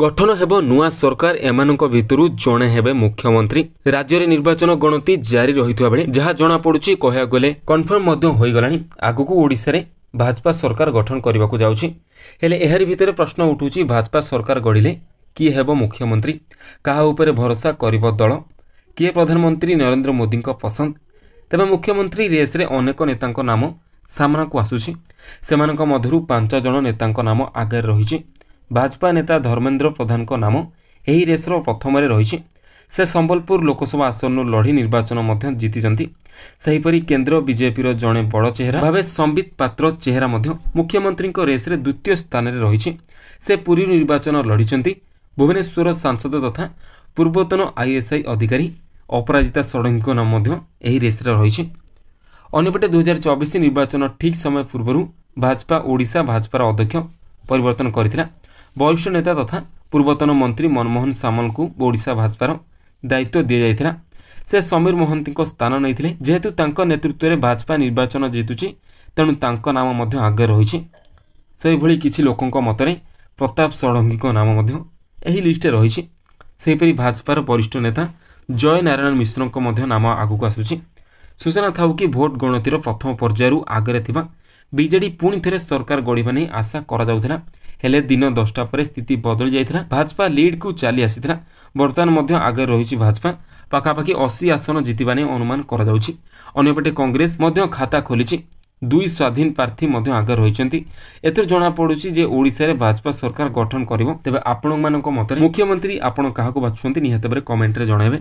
ଗଠନ ହେବ ନୂଆ ସରକାର ଏମାନଙ୍କ ଭିତରୁ ଜଣେ ହେବେ ମୁଖ୍ୟମନ୍ତ୍ରୀ ରାଜ୍ୟରେ ନିର୍ବାଚନ ଗଣତି ଜାରି ରହିଥିବା ବେଳେ ଯାହା ଜଣାପଡ଼ୁଛି କହିବାକୁ ଗଲେ କନଫର୍ମ ମଧ୍ୟ ହୋଇଗଲାଣି ଆଗକୁ ଓଡ଼ିଶାରେ ଭାଜପା ସରକାର ଗଠନ କରିବାକୁ ଯାଉଛି ହେଲେ ଏହାରି ଭିତରେ ପ୍ରଶ୍ନ ଉଠୁଛି ଭାଜପା ସରକାର ଗଢ଼ିଲେ କିଏ ହେବ ମୁଖ୍ୟମନ୍ତ୍ରୀ କାହା ଉପରେ ଭରସା କରିବ ଦଳ କିଏ ପ୍ରଧାନମନ୍ତ୍ରୀ ନରେନ୍ଦ୍ର ମୋଦିଙ୍କ ପସନ୍ଦ ତେବେ ମୁଖ୍ୟମନ୍ତ୍ରୀ ରେସ୍ରେ ଅନେକ ନେତାଙ୍କ ନାମ ସାମ୍ନାକୁ ଆସୁଛି ସେମାନଙ୍କ ମଧ୍ୟରୁ ପାଞ୍ଚ ଜଣ ନେତାଙ୍କ ନାମ ଆଗରେ ରହିଛି ଭାଜପା ନେତା ଧର୍ମେନ୍ଦ୍ର ପ୍ରଧାନଙ୍କ ନାମ ଏହି ରେସ୍ର ପ୍ରଥମରେ ରହିଛି ସେ ସମ୍ବଲପୁର ଲୋକସଭା ଆସନରୁ ଲଢ଼ି ନିର୍ବାଚନ ମଧ୍ୟ ଜିତିଛନ୍ତି ସେହିପରି କେନ୍ଦ୍ର ବିଜେପିର ଜଣେ ବଡ଼ ଚେହେରା ଭାବେ ସମ୍ବିତ ପାତ୍ର ଚେହେରା ମଧ୍ୟ ମୁଖ୍ୟମନ୍ତ୍ରୀଙ୍କ ରେସ୍ରେ ଦ୍ୱିତୀୟ ସ୍ଥାନରେ ରହିଛି ସେ ପୁରୀ ନିର୍ବାଚନ ଲଢ଼ିଛନ୍ତି ଭୁବନେଶ୍ୱର ସାଂସଦ ତଥା ପୂର୍ବତନ ଆଇଏସ୍ଆଇ ଅଧିକାରୀ ଅପରାଜିତା ଷଡ଼ଙ୍ଗୀଙ୍କ ନାମ ମଧ୍ୟ ଏହି ରେସ୍ରେ ରହିଛି ଅନ୍ୟପଟେ ଦୁଇହଜାର ଚବିଶ ନିର୍ବାଚନ ଠିକ୍ ସମୟ ପୂର୍ବରୁ ଭାଜପା ଓଡ଼ିଶା ଭାଜପାର ଅଧ୍ୟକ୍ଷ ପରିବର୍ତ୍ତନ କରିଥିଲା ବରିଷ୍ଠ ନେତା ତଥା ପୂର୍ବତନ ମନ୍ତ୍ରୀ ମନମୋହନ ସାମଲଙ୍କୁ ଓଡ଼ିଶା ଭାଜପାର ଦାୟିତ୍ୱ ଦିଆଯାଇଥିଲା ସେ ସମୀର ମହାନ୍ତିଙ୍କ ସ୍ଥାନ ନେଇଥିଲେ ଯେହେତୁ ତାଙ୍କ ନେତୃତ୍ୱରେ ଭାଜପା ନିର୍ବାଚନ ଜିତୁଛି ତେଣୁ ତାଙ୍କ ନାମ ମଧ୍ୟ ଆଗରେ ରହିଛି ସେହିଭଳି କିଛି ଲୋକଙ୍କ ମତରେ ପ୍ରତାପ ଷଡ଼ଙ୍ଗୀଙ୍କ ନାମ ମଧ୍ୟ ଏହି ଲିଷ୍ଟରେ ରହିଛି ସେହିପରି ଭାଜପାର ବରିଷ୍ଠ ନେତା ଜୟ ନାରାୟଣ ମିଶ୍ରଙ୍କ ମଧ୍ୟ ନାମ ଆଗକୁ ଆସୁଛି ସୂଚନା ଥାଉ କି ଭୋଟ ଗଣତିର ପ୍ରଥମ ପର୍ଯ୍ୟାୟରୁ ଆଗରେ ଥିବା ବିଜେଡ଼ି ପୁଣି ଥରେ ସରକାର ଗଢ଼ିବା ନେଇ ଆଶା କରାଯାଉଥିଲା ହେଲେ ଦିନ ଦଶଟା ପରେ ସ୍ଥିତି ବଦଳି ଯାଇଥିଲା ଭାଜପା ଲିଡ୍କୁ ଚାଲି ଆସିଥିଲା ବର୍ତ୍ତମାନ ମଧ୍ୟ ଆଗରେ ରହିଛି ଭାଜପା ପାଖାପାଖି ଅଶୀ ଆସନ ଜିତିବା ନେଇ ଅନୁମାନ କରାଯାଉଛି ଅନ୍ୟପଟେ କଂଗ୍ରେସ ମଧ୍ୟ ଖାତା ଖୋଲିଛି ଦୁଇ ସ୍ୱାଧୀନ ପ୍ରାର୍ଥୀ ମଧ୍ୟ ଆଗରେ ରହିଛନ୍ତି ଏଥିରୁ ଜଣାପଡ଼ୁଛି ଯେ ଓଡ଼ିଶାରେ ଭାଜପା ସରକାର ଗଠନ କରିବ ତେବେ ଆପଣମାନଙ୍କ ମତରେ ମୁଖ୍ୟମନ୍ତ୍ରୀ ଆପଣ କାହାକୁ ବାଛୁଛନ୍ତି ନିହାତି ଭାବରେ କମେଣ୍ଟରେ ଜଣାଇବେ